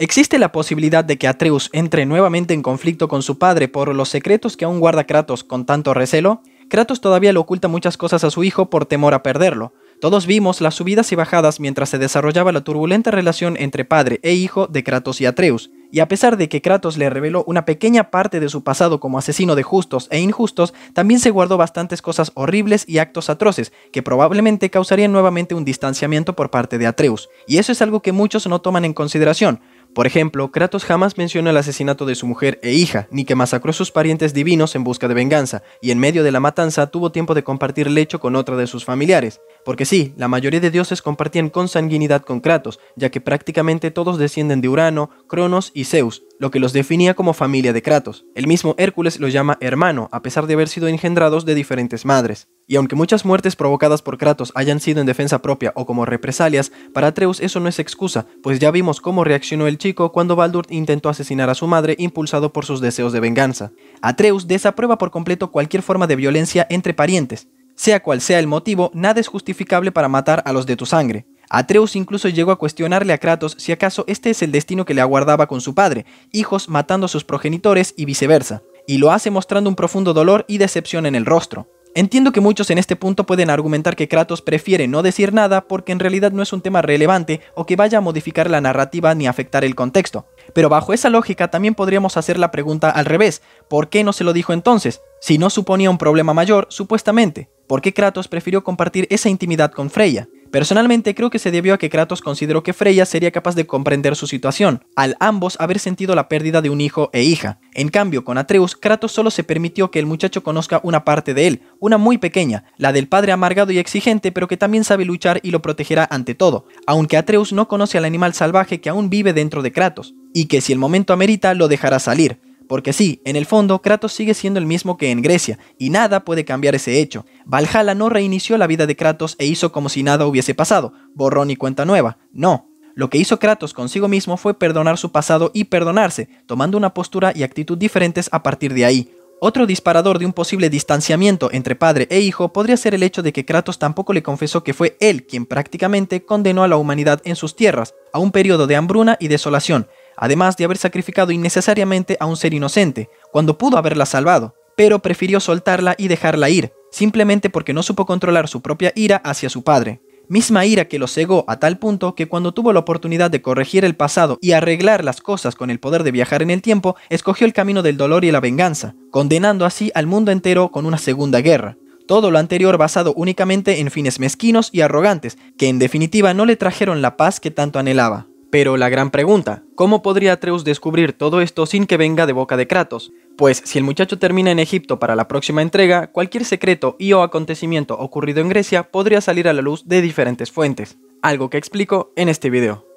Existe la posibilidad de que Atreus entre nuevamente en conflicto con su padre por los secretos que aún guarda Kratos con tanto recelo. Kratos todavía le oculta muchas cosas a su hijo por temor a perderlo. Todos vimos las subidas y bajadas mientras se desarrollaba la turbulenta relación entre padre e hijo de Kratos y Atreus, y a pesar de que Kratos le reveló una pequeña parte de su pasado como asesino de justos e injustos, también se guardó bastantes cosas horribles y actos atroces que probablemente causarían nuevamente un distanciamiento por parte de Atreus, y eso es algo que muchos no toman en consideración, por ejemplo, Kratos jamás menciona el asesinato de su mujer e hija, ni que masacró a sus parientes divinos en busca de venganza, y en medio de la matanza tuvo tiempo de compartir lecho con otra de sus familiares. Porque sí, la mayoría de dioses compartían consanguinidad con Kratos, ya que prácticamente todos descienden de Urano, Cronos y Zeus, lo que los definía como familia de Kratos. El mismo Hércules los llama hermano, a pesar de haber sido engendrados de diferentes madres. Y aunque muchas muertes provocadas por Kratos hayan sido en defensa propia o como represalias, para Atreus eso no es excusa, pues ya vimos cómo reaccionó el chico cuando Baldur intentó asesinar a su madre impulsado por sus deseos de venganza. Atreus desaprueba por completo cualquier forma de violencia entre parientes. Sea cual sea el motivo, nada es justificable para matar a los de tu sangre. Atreus incluso llegó a cuestionarle a Kratos si acaso este es el destino que le aguardaba con su padre, hijos matando a sus progenitores y viceversa, y lo hace mostrando un profundo dolor y decepción en el rostro. Entiendo que muchos en este punto pueden argumentar que Kratos prefiere no decir nada porque en realidad no es un tema relevante o que vaya a modificar la narrativa ni afectar el contexto. Pero bajo esa lógica también podríamos hacer la pregunta al revés, ¿por qué no se lo dijo entonces? Si no suponía un problema mayor, supuestamente, ¿por qué Kratos prefirió compartir esa intimidad con Freya? Personalmente creo que se debió a que Kratos consideró que Freya sería capaz de comprender su situación, al ambos haber sentido la pérdida de un hijo e hija. En cambio, con Atreus, Kratos solo se permitió que el muchacho conozca una parte de él, una muy pequeña, la del padre amargado y exigente, pero que también sabe luchar y lo protegerá ante todo, aunque Atreus no conoce al animal salvaje que aún vive dentro de Kratos, y que si el momento amerita lo dejará salir porque sí, en el fondo Kratos sigue siendo el mismo que en Grecia, y nada puede cambiar ese hecho. Valhalla no reinició la vida de Kratos e hizo como si nada hubiese pasado, borrón y cuenta nueva, no. Lo que hizo Kratos consigo mismo fue perdonar su pasado y perdonarse, tomando una postura y actitud diferentes a partir de ahí, otro disparador de un posible distanciamiento entre padre e hijo podría ser el hecho de que Kratos tampoco le confesó que fue él quien prácticamente condenó a la humanidad en sus tierras a un periodo de hambruna y desolación, además de haber sacrificado innecesariamente a un ser inocente, cuando pudo haberla salvado, pero prefirió soltarla y dejarla ir, simplemente porque no supo controlar su propia ira hacia su padre. Misma ira que lo cegó a tal punto que cuando tuvo la oportunidad de corregir el pasado y arreglar las cosas con el poder de viajar en el tiempo, escogió el camino del dolor y la venganza, condenando así al mundo entero con una segunda guerra. Todo lo anterior basado únicamente en fines mezquinos y arrogantes, que en definitiva no le trajeron la paz que tanto anhelaba. Pero la gran pregunta, ¿cómo podría Atreus descubrir todo esto sin que venga de boca de Kratos? Pues si el muchacho termina en Egipto para la próxima entrega, cualquier secreto y o acontecimiento ocurrido en Grecia podría salir a la luz de diferentes fuentes, algo que explico en este video.